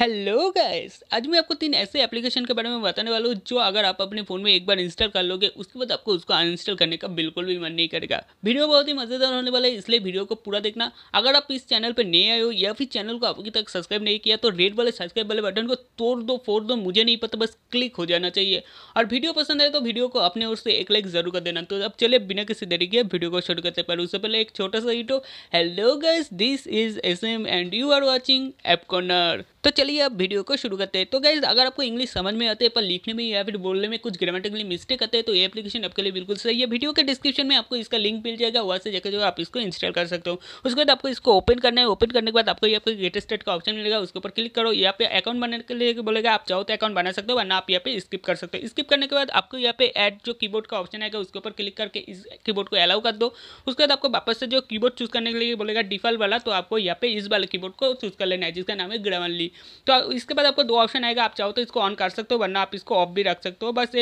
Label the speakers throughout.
Speaker 1: Hello guys आज मैं आपको तीन ऐसे एप्लीकेशन के बारे में बताने वाला हूँ जो अगर आप अपने फ़ोन में एक बार इंस्टॉल कर लोगे उसके बाद आपको उसको अनइंस्टॉल करने का बिल्कुल भी मन नहीं करेगा वीडियो बहुत ही मज़ेदार होने वाला है इसलिए वीडियो को पूरा देखना अगर आप इस चैनल पर नए आए हो या फिर चैनल को अभी तक सब्सक्राइब नहीं किया तो रेड वाले सब्सक्राइब वाले बटन को तोड़ दो फोड़ दो मुझे नहीं पता बस क्लिक हो जाना चाहिए और वीडियो पसंद आए तो वीडियो को अपने ओर से एक लाइक ज़रूर कर देना तो अब चले बिना किसी देरी के वीडियो को शुरू करते पर उससे पहले एक छोटा सा hit hello guys this is S M and you are watching app तो चलिए चलिए अब वीडियो को शुरू करते हैं तो गाइज अगर आपको इंग्लिश समझ में आते हैं पर लिखने में या फिर बोलने में कुछ ग्रामेटिकली मिस्टेक आते हैं तो ये एप्लीकेशन आपके लिए बिल्कुल सही है वीडियो के डिस्क्रिप्शन में आपको इसका लिंक मिल जाएगा वहाँ से जगह जो आप इसको इंस्टॉल कर सकते हो उसके बाद आपको इसको ओपन करना है ओपन करने के बाद आपको यहाँ पे स्टेट का ऑप्शन मिलेगा उसके ऊपर क्लिक करो यहाँ पे अकाउंट बनाने के लिए बोलेगा आप चाहो तो अकाउंट बना सकते हो वरना आप यहाँ पे स्किप कर सकते हो स्किप करने के बाद आपको यहाँ पे एड जो की का ऑप्शन आएगा उसके ऊपर क्लिक करके इस कीबोर्ड को अलाउ कर दो उसके बाद आपको वापस से जो की चूज करने के लिए बोलेगा डिफॉल्ट वाला तो आपको यहाँ पे इस वाले कीबोर्ड को चूज कर लेना है जिसका नाम है ग्रावनली तो इसके बाद आपको दो ऑप्शन आएगा आप चाहो तो इसको ऑन कर सकते हो वरना आप इसको ऑफ भी रख सकते हो बस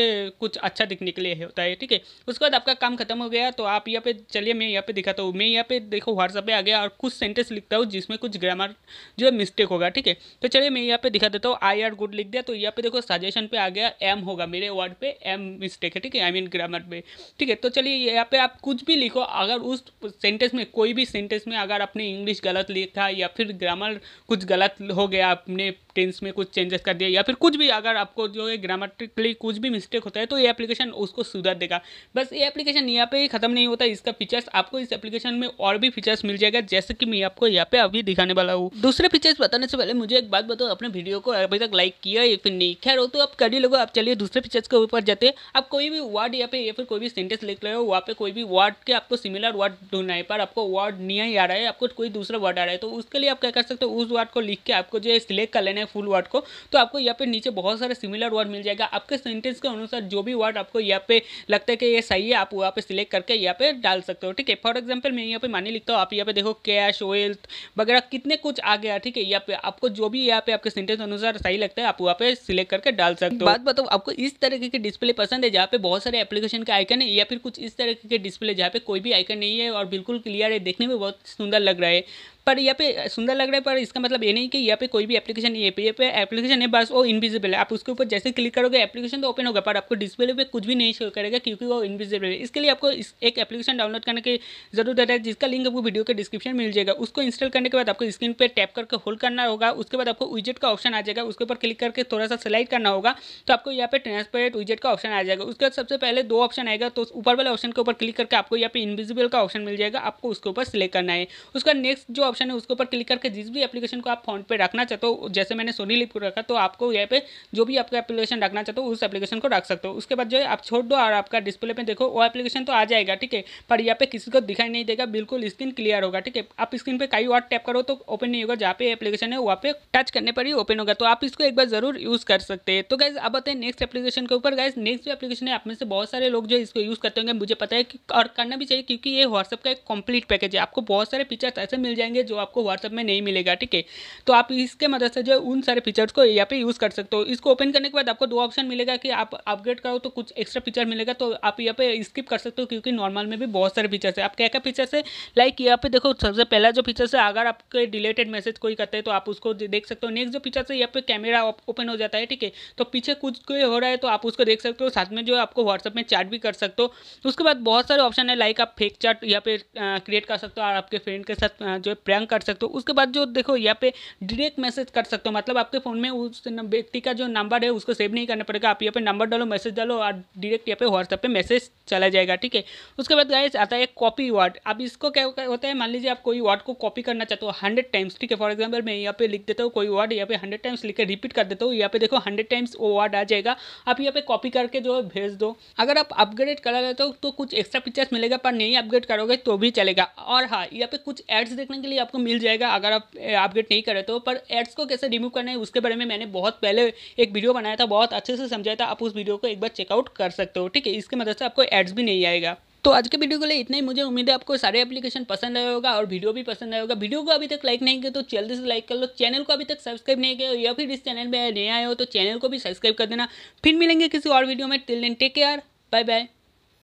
Speaker 1: कुछ अच्छा दिखने के लिए होता है ठीक है उसके बाद आपका काम खत्म हो गया तो आप यहाँ पे चलिए मैं यहाँ पे दिखाता हूँ मैं यहाँ पे देखो व्हाट्सअप पे आ गया और कुछ सेंटेंस लिखता हूँ जिसमें कुछ ग्रामर जो है मिस्टेक होगा ठीक है तो चलिए मैं यहाँ पे दिखा देता हूँ आई आर गुड लिख दिया तो यहाँ पे देखो सजेशन पे आ गया एम होगा मेरे वर्ड पे एम मिस्टेक है ठीक है आई मीन ग्रामर पे ठीक है तो चलिए यहाँ पे आप कुछ भी लिखो अगर उस सेंटेंस में कोई भी सेंटेंस में अगर आपने इंग्लिश गलत लिखा या फिर ग्रामर कुछ गलत हो गया आपने Sleep. टेंस में कुछ चेंजेस कर दिया या फिर कुछ भी अगर आपको जो है ग्रामेटिकली कुछ भी मिस्टेक होता है तो ये एप्लीकेशन उसको सुधार देगा बस ये एप्लीकेशन यहाँ पे ही ख़त्म नहीं होता इसका फीचर्स आपको इस एप्लीकेशन में और भी फीचर्स मिल जाएगा जैसे कि मैं आपको यहाँ पे अभी दिखाने वाला हूँ दूसरे फीचर्स बताने से पहले मुझे एक बात बताओ अपने वीडियो को अभी तक लाइक किया या फिर नहीं खैर हो तो आप कर ही लोगों आप चलिए दूसरे फीचर्स के ऊपर जाते हैं आप कोई भी वर्ड या पे या फिर कोई भी सेंटेंस लिख रहे हो वहाँ पे कोई भी वर्ड के आपको सिमिलर वर्ड ढूंढना है पर आपको वर्ड नहीं आ रहा है आपको कोई दूसरा वर्ड आ रहा है तो उसके लिए आप क्या कर सकते हो उस वर्ड को लिख के आपको जो है सिलेक्ट कर लेना है हैं फुल वर्ड को तो आपको यहाँ पे नीचे बहुत सारे सिमिलर वर्ड मिल जाएगा आपके सेंटेंस के अनुसार जो भी वर्ड आपको यहाँ पे लगता है कि ये सही है आप वहाँ पे सिलेक्ट करके यहाँ पे डाल सकते हो ठीक है फॉर एग्जाम्पल मैं यहाँ पे मानी लिखता हूँ आप यहाँ पे देखो कैश वेल्थ वगैरह कितने कुछ आ गया ठीक है यहाँ पे आपको जो भी यहाँ पे आपके सेंटेंस अनुसार सही लगता है आप वहाँ पे सिलेक्ट करके डाल सकते हो बात बताओ आपको इस तरीके की डिस्प्ले पसंद है जहाँ पे बहुत सारे एप्लीकेशन के आइकन है या फिर कुछ इस तरीके के डिस्प्ले जहाँ पे कोई भी आइकन नहीं है और बिल्कुल क्लियर है देखने में बहुत सुंदर लग रहा है पर यहाँ पे सुंदर लग रहा है पर इसका मतलब ये नहीं कि यहाँ पे कोई भी एप्लीकेशन नहीं है यहाँ पे एप्लीकेशन है बस वो इनविजिबल है आप उसके ऊपर जैसे क्लिक करोगे एप्लीकेशन तो ओपन होगा पर आपको डिस्प्ले पे कुछ भी नहीं शो करेगा क्योंकि वो इनविजिबल है इसके लिए आपको इस एक एप्लीकेशन डाउनलोड करने की जरूरत है जिसका लिंक आपको वीडियो के डिस्क्रिप्शन मिल जाएगा उसको इंस्टॉल करने के बाद आपको स्क्रीन पर टैप करके होल्ड करना होगा उसके बाद आपको विजेट का ऑप्शन आ जाएगा उसके ऊपर क्लिक करके थोड़ा सा सिलेक्ट करना होगा तो आपको यहाँ पे ट्रांसपेरेंट विजेट का ऑप्शन आ जाएगा उसके बाद सबसे पहले दो ऑप्शन आएगा तो ऊपर वाले ऑप्शन के ऊपर क्लिक करके आपको यहाँ पे इनविजिबल का ऑप्शन मिल जाएगा आपको उसके ऊपर सिलेक्ट करना है उसका नेक्स्ट जो ऑप्शन है उसके ऊपर क्लिक करके जिस भी एप्लीकेशन को आप फोन पे रखना चाहते हो जैसे मैंने सोनी लिप को रखा तो आपको यहाँ पे जो भी आपका एप्लीकेशन रखना चाहते हो उस एप्लीकेशन को रख सकते हो उसके बाद जो है आप छोड़ दो और आपका डिस्प्ले में देखो वो एप्लीकेशन तो आ जाएगा ठीक है पर यहाँ पे किसी को दिखाई नहीं देगा बिल्कुल स्क्रीन क्लियर होगा ठीक है आप स्क्रीन पर कई वार्ड टैप करो तो ओपन नहीं होगा जहाँ पे एप्लीकेशन है वहाँ पे टच करने पर ही ओपन होगा तो आप इसको एक बार जरूर यूज़ कर सकते हैं तो गाइज अब बताए नेक्स्ट एप्लीकेशन के ऊपर गाइज नेक्स्ट जो एप्लीकेशन है आप में से बहुत सारे लोग जो इसको यूज़ करते होंगे मुझे पता है कि और करना भी चाहिए क्योंकि ये व्हाट्सअप का एक कंप्लीट पैकेज है आपको बहुत सारे फीचर्स ऐसे मिल जाएंगे जो आपको व्हाट्सअप में नहीं मिलेगा ठीक है तो आप इसके मदद से जो उन सारे फीचर्स को यहाँ पे यूज़ कर सकते हो इसको ओपन करने के बाद आपको दो ऑप्शन मिलेगा कि आप अपग्रेड करो तो कुछ एक्स्ट्रा फीचर मिलेगा तो आप यहाँ पे स्किप कर सकते हो क्योंकि नॉर्मल में भी बहुत सारे फीचर्स है आप क्या क्या फीचर्स है लाइक यहाँ पे देखो सबसे पहला जो फीचर्स है अगर आपके रिलेटेड मैसेज कोई करते हैं तो आप उसको देख सकते हो नेक्स्ट जो फीचर्स है यहाँ पे कैमरा ओपन हो जाता है ठीक है तो पीछे कुछ कोई हो रहा है तो आप उसको देख सकते हो साथ में जो है आपको व्हाट्सअप में चैट भी कर सकते हो उसके बाद बहुत सारे ऑप्शन है लाइक आप फेक चैट यहाँ पे क्रिएट कर सकते हो और आपके फ्रेंड के साथ जो है हैंग कर सकते हो उसके बाद जो देखो यहाँ पे डायरेक्ट मैसेज कर सकते हो मतलब आपके फ़ोन में उस व्यक्ति का जो नंबर है उसको सेव नहीं करना पड़ेगा आप यहाँ पे नंबर डालो मैसेज डालो और डायरेक्ट यहाँ पे व्हाट्सएप पे मैसेज चला जाएगा ठीक है उसके बाद गाइस आता है कॉपी वर्ड अब इसको क्या होता है मान लीजिए आप कोई वर्ड को कॉपी करना चाहते हो हंड्रेड टाइम्स ठीक है फॉर एग्जाम्पल मैं यहाँ पे लिख देता हूँ कोई वर्ड यहाँ पे हंड्रेड टाइम्स लिख रिपीट कर देता हूँ यहाँ पे देखो हंड्रेड टाइम्स वो वर्ड आ जाएगा आप यहाँ पे कॉपी करके जो भेज दो अगर आप अपग्रेड करा लेते हो तो, तो कुछ एक्स्ट्रा पिक्चर्स मिलेगा पर नहीं अपग्रेड करोगे तो भी चलेगा और हाँ यहाँ पे कुछ एड्स देखने के लिए ही आपको मिल जाएगा अगर आप अपडेट नहीं करे तो पर एड्स को कैसे रिमूव करना है उसके बारे में मैंने बहुत पहले एक वीडियो बनाया था बहुत अच्छे से समझाया था आप उस वीडियो को एक बार चेकआउट कर सकते हो ठीक है इसके मदद से आपको एड्स भी नहीं आएगा तो आज के वीडियो के लिए इतना ही मुझे उम्मीद है आपको सारे एप्लीकेशन पसंद आया होगा और वीडियो भी पसंद आया होगा वीडियो को अभी तक लाइक नहीं किया तो जल्दी से लाइक कर लो चैनल को अभी तक सब्सक्राइब नहीं किया या फिर इस चैनल में नए आए हो तो चैनल को भी सब्सक्राइब कर देना फिर मिलेंगे किसी और वीडियो में till then take care bye bye